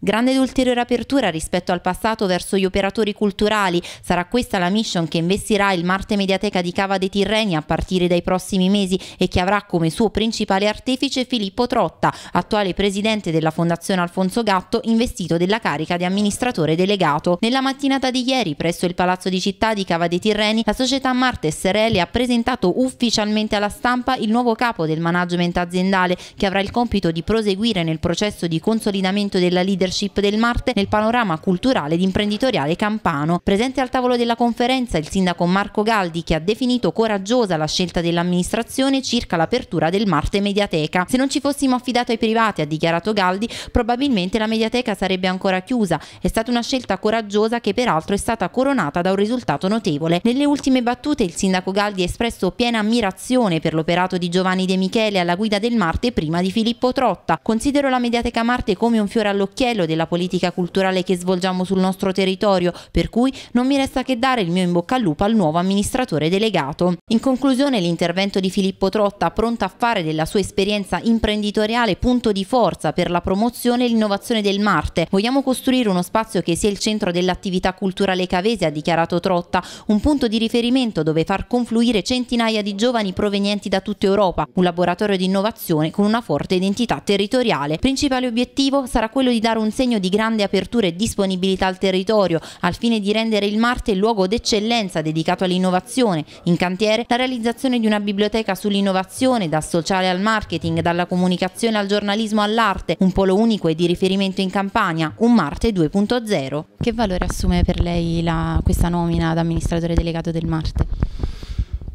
Grande ed ulteriore apertura rispetto al passato verso gli operatori culturali. Sarà questa la mission che investirà il Marte Mediateca di Cava dei Tirreni a partire dai prossimi mesi e che avrà come suo principale artefice Filippo Trotta, attuale presidente della Fondazione Alfonso Gatto, investito della carica di amministratore delegato. Nella mattinata di ieri, presso il Palazzo di Città di Cava dei Tirreni, la società Marte SRL ha presentato ufficialmente alla stampa il nuovo capo del management aziendale che avrà il compito di proseguire nel processo di consolidamento della leadership leadership del Marte nel panorama culturale ed imprenditoriale campano. Presente al tavolo della conferenza il sindaco Marco Galdi che ha definito coraggiosa la scelta dell'amministrazione circa l'apertura del Marte Mediateca. Se non ci fossimo affidati ai privati, ha dichiarato Galdi, probabilmente la Mediateca sarebbe ancora chiusa. È stata una scelta coraggiosa che peraltro è stata coronata da un risultato notevole. Nelle ultime battute il sindaco Galdi ha espresso piena ammirazione per l'operato di Giovanni De Michele alla guida del Marte prima di Filippo Trotta. Considero la Mediateca Marte come un fiore all'occhiello modello della politica culturale che svolgiamo sul nostro territorio, per cui non mi resta che dare il mio in bocca al lupo al nuovo amministratore delegato. In conclusione l'intervento di Filippo Trotta, pronto a fare della sua esperienza imprenditoriale punto di forza per la promozione e l'innovazione del Marte. Vogliamo costruire uno spazio che sia il centro dell'attività culturale cavese, ha dichiarato Trotta, un punto di riferimento dove far confluire centinaia di giovani provenienti da tutta Europa, un laboratorio di innovazione con una forte identità territoriale. Principale obiettivo sarà quello di dare un un segno di grande apertura e disponibilità al territorio, al fine di rendere il Marte il luogo d'eccellenza dedicato all'innovazione. In cantiere la realizzazione di una biblioteca sull'innovazione, da sociale al marketing, dalla comunicazione al giornalismo all'arte, un polo unico e di riferimento in Campania, un Marte 2.0. Che valore assume per lei la, questa nomina ad amministratore delegato del Marte?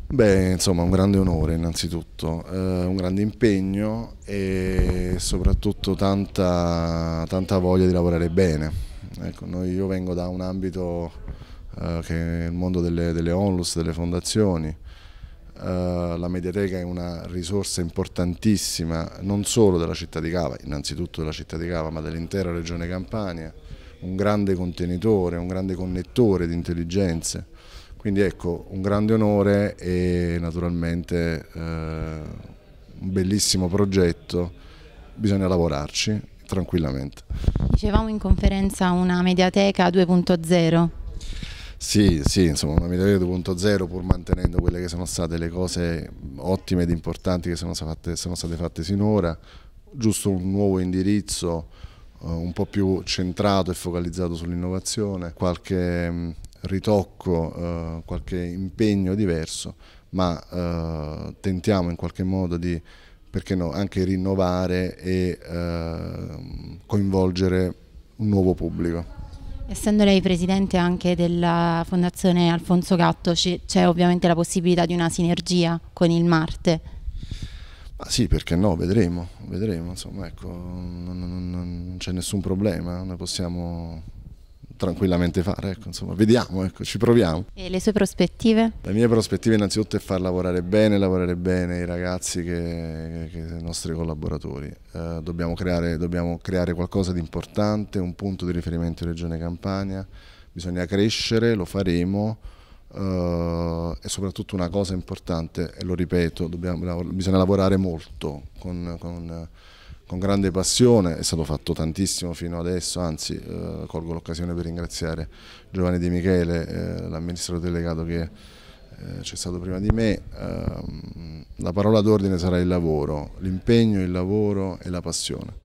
Beh, insomma, un grande onore innanzitutto, eh, un grande impegno e soprattutto tanta, tanta voglia di lavorare bene. Ecco, noi, io vengo da un ambito eh, che è il mondo delle, delle onlus, delle fondazioni. Eh, la Mediateca è una risorsa importantissima non solo della città di Cava, innanzitutto della città di Cava, ma dell'intera regione Campania, un grande contenitore, un grande connettore di intelligenze quindi ecco, un grande onore e naturalmente eh, un bellissimo progetto, bisogna lavorarci tranquillamente. Dicevamo in conferenza una mediateca 2.0. Sì, sì, insomma una mediateca 2.0 pur mantenendo quelle che sono state le cose ottime ed importanti che sono state, sono state fatte sinora, giusto un nuovo indirizzo eh, un po' più centrato e focalizzato sull'innovazione, qualche ritocco, eh, qualche impegno diverso, ma eh, tentiamo in qualche modo di, perché no, anche rinnovare e eh, coinvolgere un nuovo pubblico. Essendo lei presidente anche della Fondazione Alfonso Gatto, c'è ovviamente la possibilità di una sinergia con il Marte. Ma sì, perché no, vedremo, vedremo, insomma, ecco, non, non, non c'è nessun problema, noi possiamo tranquillamente fare, ecco, insomma, vediamo, ecco, ci proviamo. E le sue prospettive? La mia prospettiva innanzitutto è far lavorare bene, lavorare bene i ragazzi che, che, i nostri collaboratori. Eh, dobbiamo, creare, dobbiamo creare qualcosa di importante, un punto di riferimento in Regione Campania, bisogna crescere, lo faremo. Uh, e soprattutto una cosa importante, e lo ripeto, dobbiamo, bisogna lavorare molto con, con con grande passione, è stato fatto tantissimo fino adesso, anzi eh, colgo l'occasione per ringraziare Giovanni Di Michele, eh, l'amministratore delegato che eh, c'è stato prima di me. Ehm, la parola d'ordine sarà il lavoro, l'impegno, il lavoro e la passione.